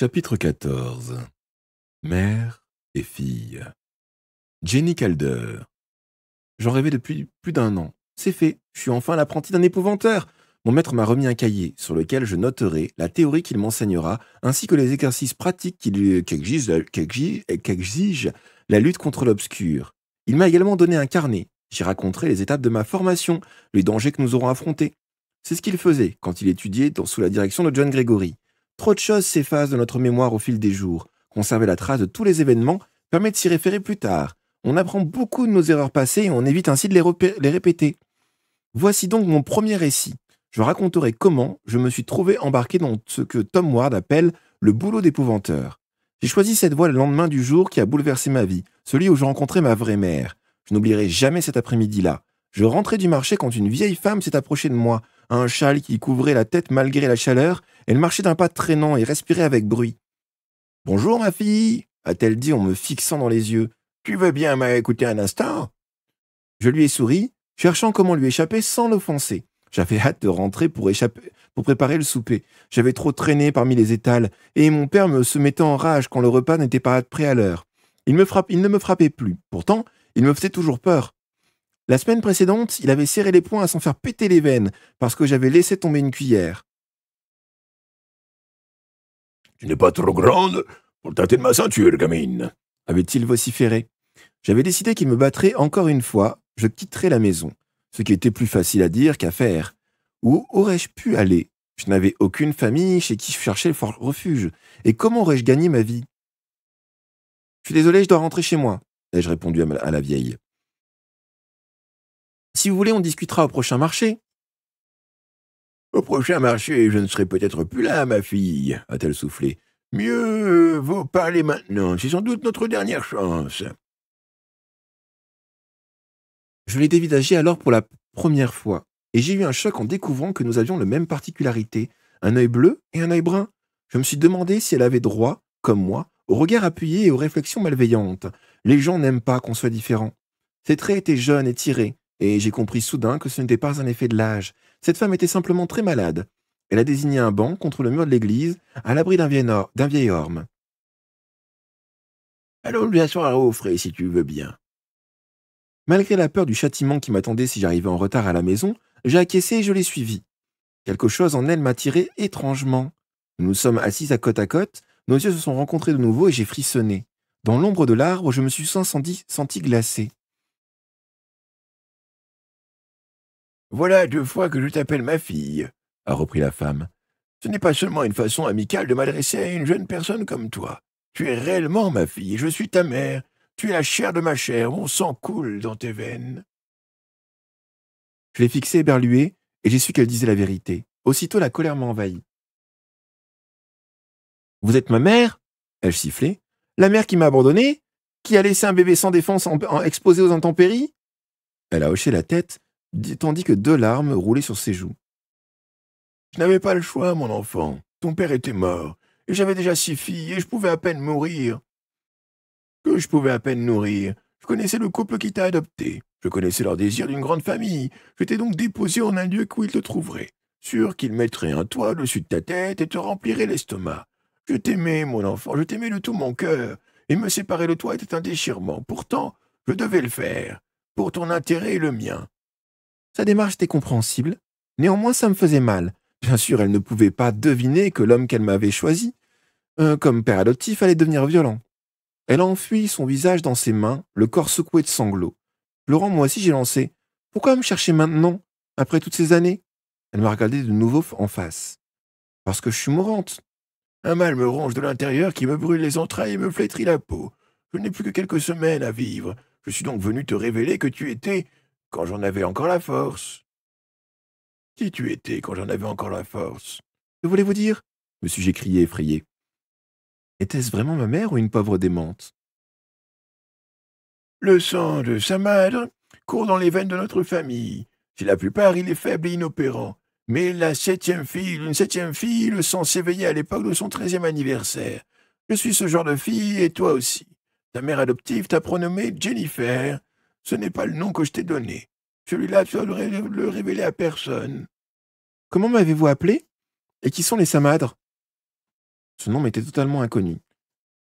Chapitre 14 Mère et fille Jenny Calder J'en rêvais depuis plus d'un an. C'est fait, je suis enfin l'apprenti d'un épouvanteur. Mon maître m'a remis un cahier sur lequel je noterai la théorie qu'il m'enseignera ainsi que les exercices pratiques qu'exige exige la lutte contre l'obscur. Il m'a également donné un carnet. J'y raconterai les étapes de ma formation, les dangers que nous aurons affrontés. C'est ce qu'il faisait quand il étudiait sous la direction de John Gregory. Trop de choses s'effacent de notre mémoire au fil des jours. Conserver la trace de tous les événements permet de s'y référer plus tard. On apprend beaucoup de nos erreurs passées et on évite ainsi de les, répéter. Voici donc mon premier récit. Je raconterai comment je me suis trouvé embarqué dans ce que Tom Ward appelle le boulot d'épouvanteur. J'ai choisi cette voie le lendemain du jour qui a bouleversé ma vie, celui où je rencontrais ma vraie mère. Je n'oublierai jamais cet après-midi-là. Je rentrais du marché quand une vieille femme s'est approchée de moi, un châle qui couvrait la tête malgré la chaleur elle marchait d'un pas traînant et respirait avec bruit. Bonjour, ma fille, a-t-elle dit en me fixant dans les yeux. Tu veux bien m'écouter un instant Je lui ai souri, cherchant comment lui échapper sans l'offenser. J'avais hâte de rentrer pour échapper, pour préparer le souper. J'avais trop traîné parmi les étals, et mon père me se mettait en rage quand le repas n'était pas prêt à l'heure. Il, me frappe, il ne me frappait plus. Pourtant, il me faisait toujours peur. La semaine précédente, il avait serré les poings à s'en faire péter les veines, parce que j'avais laissé tomber une cuillère. Tu n'es pas trop grande pour tâter de ma ceinture, gamine, avait-il vociféré. J'avais décidé qu'il me battrait encore une fois, je quitterais la maison, ce qui était plus facile à dire qu'à faire. Où aurais-je pu aller Je n'avais aucune famille chez qui je cherchais le fort refuge, et comment aurais-je gagné ma vie Je suis désolé, je dois rentrer chez moi, ai-je répondu à la vieille. Si vous voulez, on discutera au prochain marché, au prochain marché, je ne serai peut-être plus là, ma fille, a-t-elle soufflé. Mieux vaut parler maintenant, c'est sans doute notre dernière chance. Je l'ai dévisagée alors pour la première fois, et j'ai eu un choc en découvrant que nous avions la même particularité, un œil bleu et un œil brun. Je me suis demandé si elle avait droit, comme moi, au regard appuyé et aux réflexions malveillantes. Les gens n'aiment pas qu'on soit différent. Ses traits étaient jeunes et tirés, et j'ai compris soudain que ce n'était pas un effet de l'âge. Cette femme était simplement très malade. Elle a désigné un banc contre le mur de l'église, à l'abri d'un vieil, orme. Allons bien sûr, à frais, si tu veux bien. Malgré la peur du châtiment qui m'attendait si j'arrivais en retard à la maison, j'ai acquiescé et je l'ai suivi. Quelque chose en elle m'attirait étrangement. Nous nous sommes assis à côte à côte, nos yeux se sont rencontrés de nouveau et j'ai frissonné. Dans l'ombre de l'arbre, je me suis senti, senti glacé. Voilà deux fois que je t'appelle ma fille, a repris la femme. Ce n'est pas seulement une façon amicale de m'adresser à une jeune personne comme toi. Tu es réellement ma fille, je suis ta mère, tu es la chair de ma chair, mon sang coule dans tes veines. Je l'ai fixée éberluée, et j'ai su qu'elle disait la vérité. Aussitôt la colère m'envahit. Vous êtes ma mère ai-je sifflé. La mère qui m'a abandonné Qui a laissé un bébé sans défense exposé aux intempéries Elle a hoché la tête, tandis que deux larmes roulaient sur ses joues. Je n'avais pas le choix, mon enfant. Ton père était mort, et j'avais déjà six filles, et je pouvais à peine mourir. Que je pouvais à peine nourrir. Je connaissais le couple qui t'a adopté. Je connaissais leur désir d'une grande famille. Je t'ai donc déposé en un lieu où ils te trouveraient, sûr qu'ils mettraient un toit au-dessus de ta tête et te rempliraient l'estomac. Je t'aimais, mon enfant, je t'aimais de tout mon cœur, et me séparer de toi était un déchirement. Pourtant, je devais le faire, pour ton intérêt et le mien. Sa démarche était compréhensible. Néanmoins, ça me faisait mal. Bien sûr, elle ne pouvait pas deviner que l'homme qu'elle m'avait choisi, euh, comme père adoptif, allait devenir violent. Elle enfuit son visage dans ses mains, le corps secoué de sanglots. Laurent, moi aussi, j'ai lancé. Pourquoi me chercher maintenant, après toutes ces années Elle m'a regardé de nouveau en face. Parce que je suis mourante. Un mal me ronge de l'intérieur qui me brûle les entrailles et me flétrit la peau. Je n'ai plus que quelques semaines à vivre. Je suis donc venu te révéler que tu étais quand j'en avais encore la force. Si tu étais quand j'en avais encore la force Que voulez-vous dire me suis-je crié effrayé. Était-ce vraiment ma mère ou une pauvre démente Le sang de sa mère court dans les veines de notre famille. Chez la plupart, il est faible et inopérant. Mais la septième fille, une septième fille, le sang s'éveillait à l'époque de son treizième anniversaire. Je suis ce genre de fille et toi aussi. Ta mère adoptive t'a pronommée Jennifer. Ce n'est pas le nom que je t'ai donné. Celui-là, tu ne le, le révéler à personne. Comment m'avez-vous appelé Et qui sont les Samadres Ce nom m'était totalement inconnu.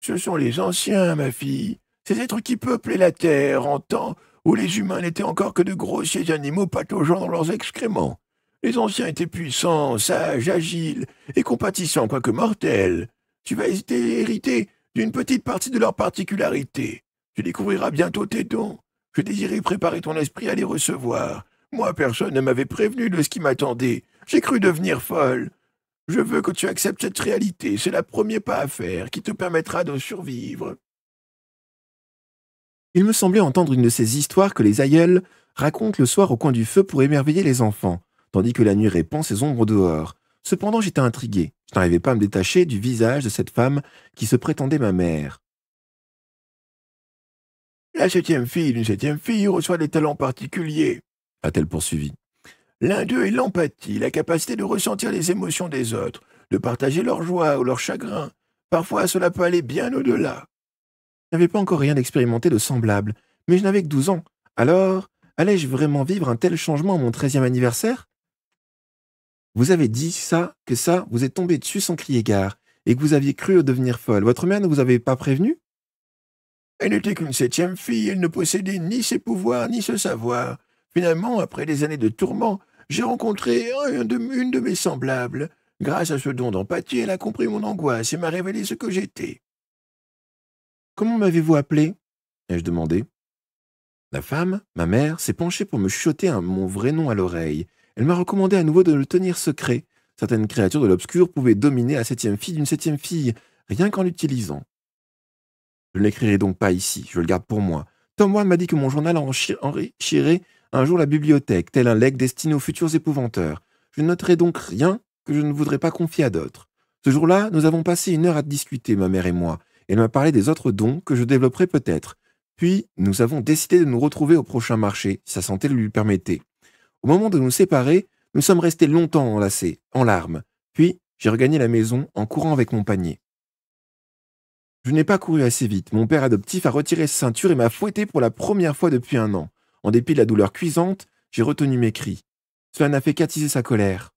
Ce sont les anciens, ma fille, ces êtres qui peuplaient la terre en temps où les humains n'étaient encore que de grossiers animaux pataugeant dans leurs excréments. Les anciens étaient puissants, sages, agiles et compatissants, quoique mortels. Tu vas hériter d'une petite partie de leurs particularités. Tu découvriras bientôt tes dons. Je désirais préparer ton esprit à les recevoir. Moi, personne ne m'avait prévenu de ce qui m'attendait. J'ai cru devenir folle. Je veux que tu acceptes cette réalité. C'est le premier pas à faire qui te permettra de survivre. Il me semblait entendre une de ces histoires que les aïeuls racontent le soir au coin du feu pour émerveiller les enfants, tandis que la nuit répand ses ombres dehors. Cependant, j'étais intrigué. Je n'arrivais pas à me détacher du visage de cette femme qui se prétendait ma mère. La septième fille d'une septième fille reçoit des talents particuliers, a-t-elle poursuivi. L'un d'eux est l'empathie, la capacité de ressentir les émotions des autres, de partager leur joie ou leur chagrin. Parfois, cela peut aller bien au-delà. Je n'avais pas encore rien expérimenté de semblable, mais je n'avais que douze ans. Alors, allais-je vraiment vivre un tel changement à mon treizième anniversaire Vous avez dit ça, que ça, vous êtes tombé dessus sans crier gare, et que vous aviez cru au devenir folle. Votre mère ne vous avait pas prévenu elle n'était qu'une septième fille, elle ne possédait ni ses pouvoirs ni ce savoir. Finalement, après des années de tourments, j'ai rencontré un de, une de mes semblables. Grâce à ce don d'empathie, elle a compris mon angoisse et m'a révélé ce que j'étais. Comment m'avez-vous appelé ai-je demandé. La femme, ma mère, s'est penchée pour me chuchoter mon vrai nom à l'oreille. Elle m'a recommandé à nouveau de le tenir secret. Certaines créatures de l'obscur pouvaient dominer la septième fille d'une septième fille, rien qu'en l'utilisant. Je ne l'écrirai donc pas ici, je le garde pour moi. Tom Wall m'a dit que mon journal enrichirait un jour la bibliothèque, tel un leg destiné aux futurs épouvanteurs. Je ne noterai donc rien que je ne voudrais pas confier à d'autres. Ce jour-là, nous avons passé une heure à discuter, ma mère et moi. Elle m'a parlé des autres dons que je développerai peut-être. Puis, nous avons décidé de nous retrouver au prochain marché, si sa santé le lui permettait. Au moment de nous séparer, nous sommes restés longtemps enlacés, en larmes. Puis, j'ai regagné la maison en courant avec mon panier. Je n'ai pas couru assez vite. Mon père adoptif a retiré sa ceinture et m'a fouetté pour la première fois depuis un an. En dépit de la douleur cuisante, j'ai retenu mes cris. Cela n'a fait qu'attiser sa colère.